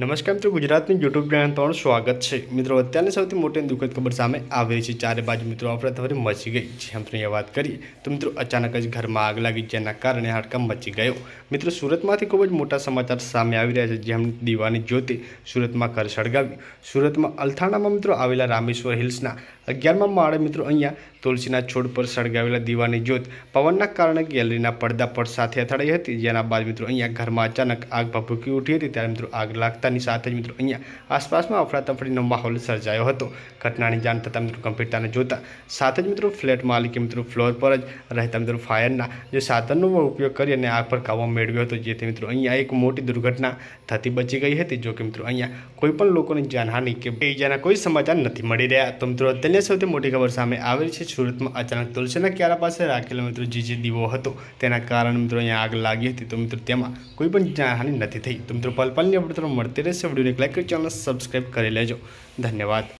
नमस्कार હું ગુજરાતની YouTube ચેનલ પર સ્વાગત છે મિત્રો અત્યારે ને સૌથી મોટી દુઃખદ ખબર સામે આવી રહી છે ચારે બાજુ મિત્રો આફ્રતવરે મચી ગઈ જે આપણે વાત કરી તો મિત્રો અચાનક જ ઘર માં આગ લાગી જને કારણે હટકમ મચી ગયો મિત્રો સુરતમાંથી ખૂબ જ મોટો સમાચાર સામે આવી રહ્યો છે જે એમની દીવાની જ્યોત સુરતમાં કર સળગાવી સુરતમાં અલઠાણામાં મિત્રો આવેલા રામેશ્વર હિલ્સના 11માં માળે મિત્રો અહીંયા તુલસીના છોડ પર સળગાવેલા દીવાની જ્યોત પવનના કારણે ગેલેરીના પડદા પર સાથે અથડાઈ હતી જેના બાદ મિત્રો અહીંયા ઘરમાં અચાનક આગ ભભૂકી ઉઠી હતી ત્યારે મિત્રો આગ લાગત ઘટનાની સાથે જ મિત્રો અહીંયા આસપાસમાં અફડાતફડીનો માહોલ સર્જાયો હતો ઘટનાની જાણ થતાં મિત્રો ગંભીરતાને જોતા સાથે જ મિત્રો ફ્લેટ માલિકે મિત્રો ફ્લોર પર જ રહેતા મિત્રો ફાયરના જે સાધનનો ઉપયોગ કરી અને આગ પર કાબુ મેળવ્યો હતો જેથી મિત્રો અહીંયા એક મોટી દુર્ઘટના થતી બચી ગઈ હતી જોકે મિત્રો અહીંયા કોઈ પણ લોકોની જાનહાની કે ઈજાના કોઈ સમાચાર નથી મળી રહ્યા તો મિત્રો અત્યારની સૌથી મોટી ખબર સામે આવેલી છે સુરતમાં અચાનક તુલસીના ક્યારા પાસે રાખેલો મિત્રો જે જે દીવો હતો તેના કારણે મિત્રો અહીંયા આગ લાગી હતી તો મિત્રો તેમાં કોઈ પણ જાનહાની નથી થઈ તો મિત્રો પલપલની આપણે મળતી मिलते से वीडियो ने एक लाइक कर चैनल सब्सक्राइब कर लैजो धन्यवाद